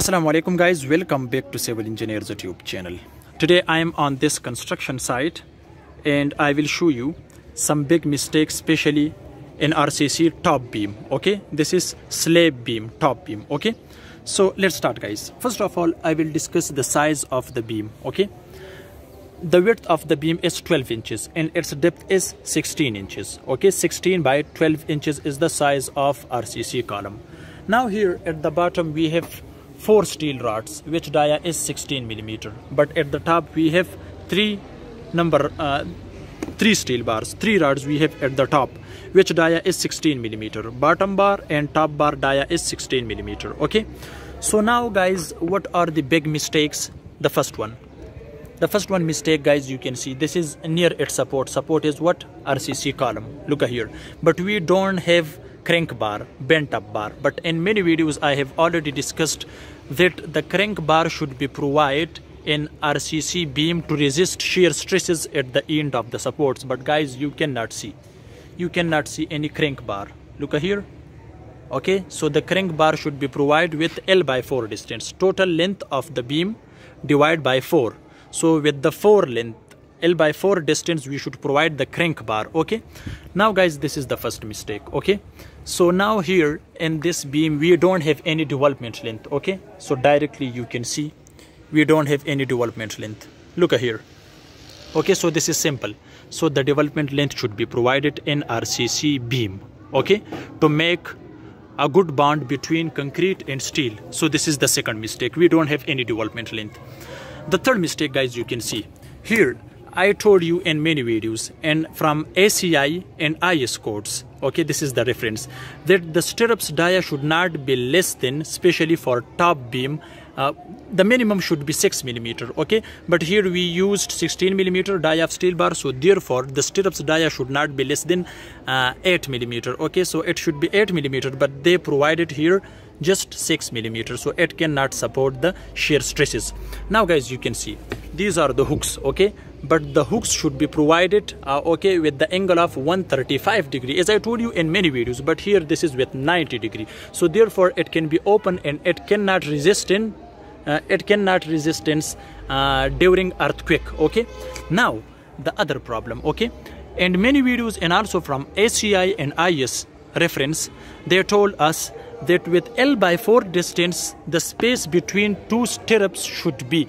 Assalamu alaikum guys welcome back to civil engineers youtube channel today i am on this construction site and i will show you some big mistakes especially in rcc top beam okay this is slab beam top beam okay so let's start guys first of all i will discuss the size of the beam okay the width of the beam is 12 inches and its depth is 16 inches okay 16 by 12 inches is the size of rcc column now here at the bottom we have four steel rods which dia is 16 millimeter but at the top we have three number uh, three steel bars three rods we have at the top which dia is 16 millimeter bottom bar and top bar dia is 16 millimeter okay so now guys what are the big mistakes the first one the first one mistake guys you can see this is near its support support is what rcc column look here but we don't have crank bar, bent up bar. But in many videos I have already discussed that the crank bar should be provided in RCC beam to resist shear stresses at the end of the supports. But guys, you cannot see. You cannot see any crank bar. Look here. Okay, so the crank bar should be provided with L by 4 distance. Total length of the beam divided by 4. So with the 4 length, L by 4 distance we should provide the crank bar okay now guys this is the first mistake okay so now here in this beam we don't have any development length okay so directly you can see we don't have any development length look here okay so this is simple so the development length should be provided in RCC beam okay to make a good bond between concrete and steel so this is the second mistake we don't have any development length the third mistake guys you can see here I told you in many videos and from ACI and IS codes okay this is the reference that the stirrups dia should not be less than especially for top beam uh, the minimum should be 6 millimeter okay but here we used 16 millimeter dia of steel bar so therefore the stirrups dia should not be less than uh, 8 millimeter okay so it should be 8 millimeter but they provided here just 6 millimeter so it cannot support the shear stresses now guys you can see these are the hooks okay but the hooks should be provided uh, okay with the angle of 135 degree as I told you in many videos but here this is with 90 degree so therefore it can be open and it cannot resist in uh, it cannot resistance uh, during earthquake okay now the other problem okay and many videos and also from ACI and IS reference they told us that with L by 4 distance the space between two stirrups should be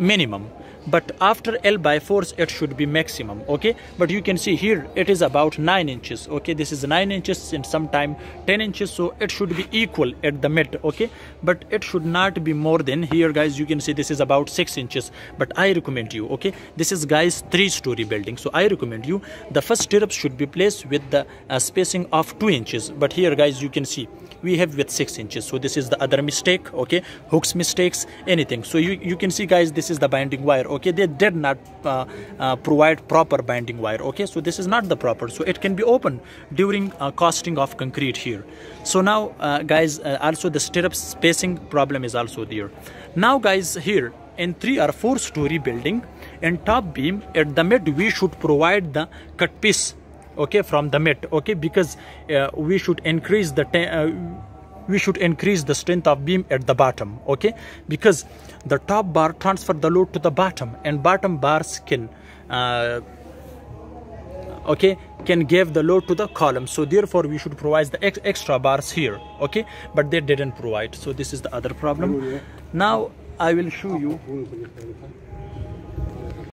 minimum but after L by fours, it should be maximum okay but you can see here it is about 9 inches okay this is 9 inches and sometime 10 inches so it should be equal at the mid okay but it should not be more than here guys you can see this is about 6 inches but I recommend you okay this is guys 3 story building so I recommend you the first stirrup should be placed with the uh, spacing of 2 inches but here guys you can see we have with 6 inches so this is the other mistake okay hooks mistakes anything so you you can see guys this is the binding wire okay they did not uh, uh, provide proper binding wire okay so this is not the proper so it can be open during uh, casting of concrete here so now uh, guys uh, also the stirrup spacing problem is also there now guys here in three or four story building in top beam at the mid we should provide the cut piece okay from the mid okay because uh, we should increase the we should increase the strength of beam at the bottom okay because the top bar transfer the load to the bottom and bottom bar skin, uh, okay can give the load to the column so therefore we should provide the ex extra bars here okay but they didn't provide so this is the other problem now i will show you oh,